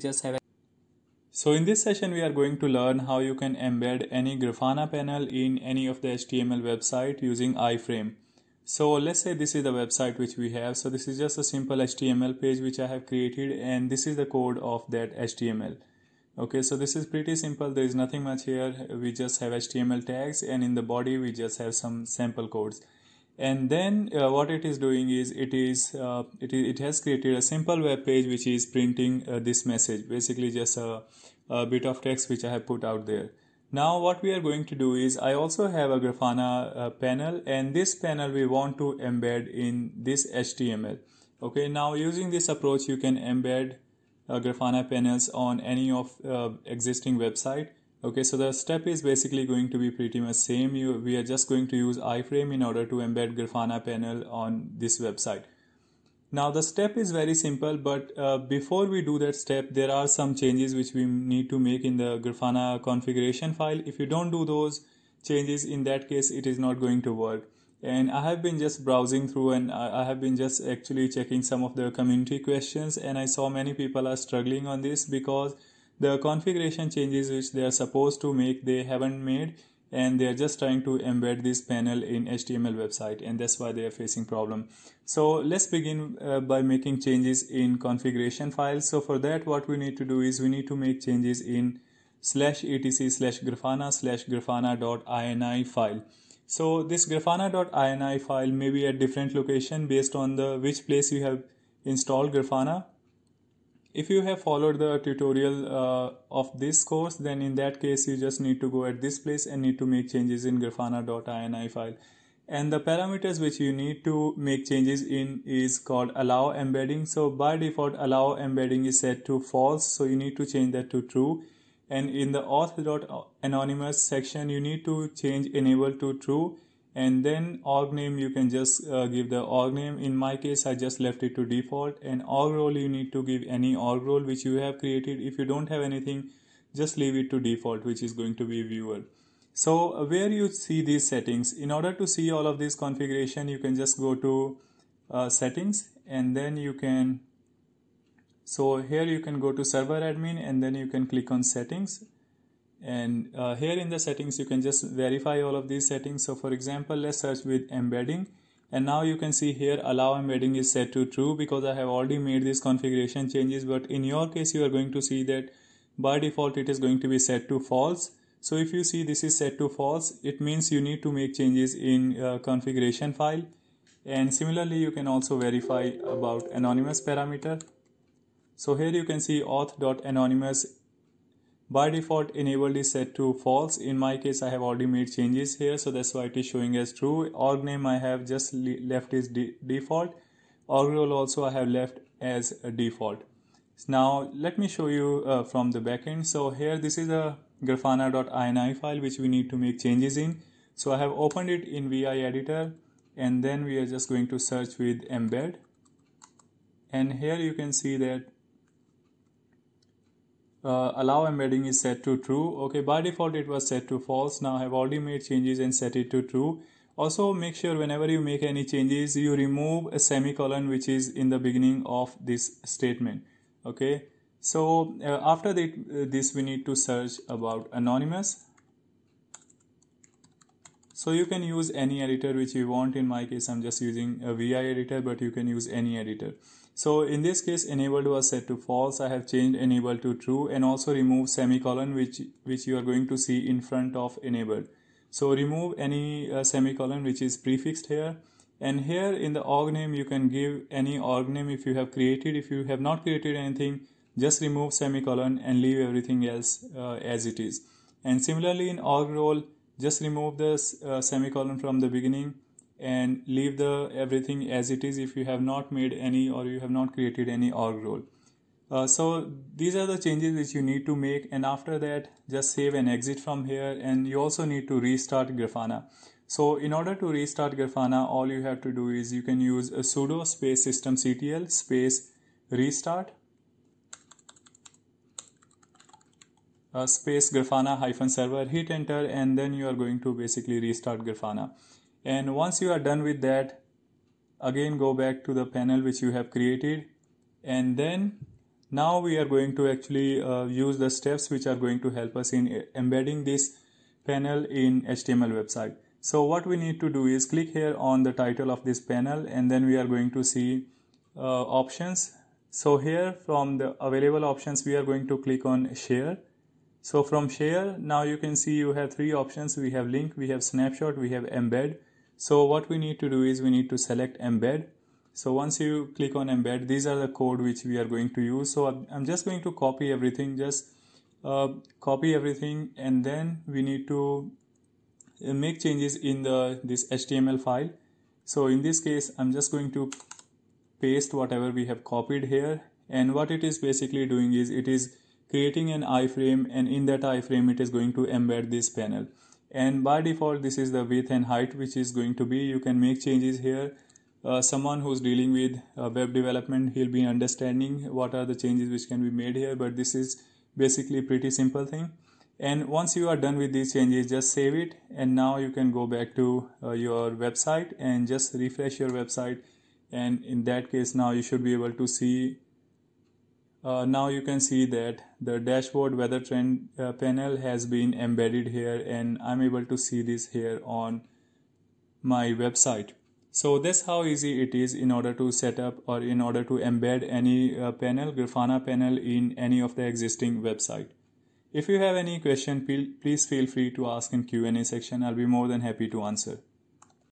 just have a so in this session we are going to learn how you can embed any Grafana panel in any of the HTML website using iframe. So let's say this is the website which we have. So this is just a simple HTML page which I have created and this is the code of that HTML. Okay, so this is pretty simple. There is nothing much here. We just have HTML tags and in the body we just have some sample codes and then uh, what it is doing is it is uh, it, it has created a simple web page which is printing uh, this message basically just a, a, bit of text which i have put out there now what we are going to do is i also have a grafana uh, panel and this panel we want to embed in this html okay now using this approach you can embed uh, grafana panels on any of uh, existing website okay so the step is basically going to be pretty much same you we are just going to use iframe in order to embed grafana panel on this website now the step is very simple but uh, before we do that step there are some changes which we need to make in the grafana configuration file if you don't do those changes in that case it is not going to work and i have been just browsing through and i have been just actually checking some of the community questions and i saw many people are struggling on this because the configuration changes which they are supposed to make they haven't made and they're just trying to embed this panel in html website and that's why they are facing problem so let's begin uh, by making changes in configuration files so for that what we need to do is we need to make changes in slash etc slash grafana slash grafana.ini file so this grafana.ini file may be at different location based on the which place you have installed grafana if you have followed the tutorial uh, of this course then in that case you just need to go at this place and need to make changes in grafana.ini file and the parameters which you need to make changes in is called allow embedding so by default allow embedding is set to false so you need to change that to true and in the auth.anonymous section you need to change enable to true and then org name you can just uh, give the org name in my case i just left it to default and org role you need to give any org role which you have created if you don't have anything just leave it to default which is going to be viewer so uh, where you see these settings in order to see all of this configuration you can just go to uh, settings and then you can so here you can go to server admin and then you can click on settings and uh, here in the settings you can just verify all of these settings so for example let's search with embedding and now you can see here allow embedding is set to true because I have already made these configuration changes but in your case you are going to see that by default it is going to be set to false so if you see this is set to false it means you need to make changes in uh, configuration file and similarly you can also verify about anonymous parameter so here you can see auth.anonymous by default enabled is set to false in my case i have already made changes here so that's why it is showing as true org name i have just left is de default org role also i have left as default now let me show you uh, from the backend so here this is a grafana.ini file which we need to make changes in so i have opened it in vi editor and then we are just going to search with embed and here you can see that uh, allow embedding is set to true okay by default it was set to false now I have already made changes and set it to true also make sure whenever you make any changes you remove a semicolon which is in the beginning of this statement okay so uh, after uh, this we need to search about anonymous so you can use any editor which you want in my case i'm just using a vi editor but you can use any editor so in this case enabled was set to false i have changed enabled to true and also remove semicolon which which you are going to see in front of enabled so remove any uh, semicolon which is prefixed here and here in the org name you can give any org name if you have created if you have not created anything just remove semicolon and leave everything else uh, as it is and similarly in org role just remove the uh, semicolon from the beginning and leave the everything as it is if you have not made any or you have not created any org role uh, so these are the changes which you need to make and after that just save and exit from here and you also need to restart grafana so in order to restart grafana all you have to do is you can use a sudo space systemctl space restart uh, space grafana hyphen server hit enter and then you are going to basically restart grafana and once you are done with that again go back to the panel which you have created and then now we are going to actually uh, use the steps which are going to help us in embedding this panel in html website so what we need to do is click here on the title of this panel and then we are going to see uh, options so here from the available options we are going to click on share so from share, now you can see you have three options. We have link, we have snapshot, we have embed. So what we need to do is we need to select embed. So once you click on embed, these are the code which we are going to use. So I'm just going to copy everything, just uh, copy everything and then we need to uh, make changes in the this HTML file. So in this case, I'm just going to paste whatever we have copied here and what it is basically doing is it is creating an iframe and in that iframe it is going to embed this panel and by default this is the width and height which is going to be you can make changes here uh, someone who's dealing with uh, web development he'll be understanding what are the changes which can be made here but this is basically pretty simple thing and once you are done with these changes just save it and now you can go back to uh, your website and just refresh your website and in that case now you should be able to see uh, now you can see that the dashboard weather trend uh, panel has been embedded here and I'm able to see this here on my website. So that's how easy it is in order to set up or in order to embed any uh, panel, Grafana panel in any of the existing website. If you have any question, please feel free to ask in Q&A section. I'll be more than happy to answer.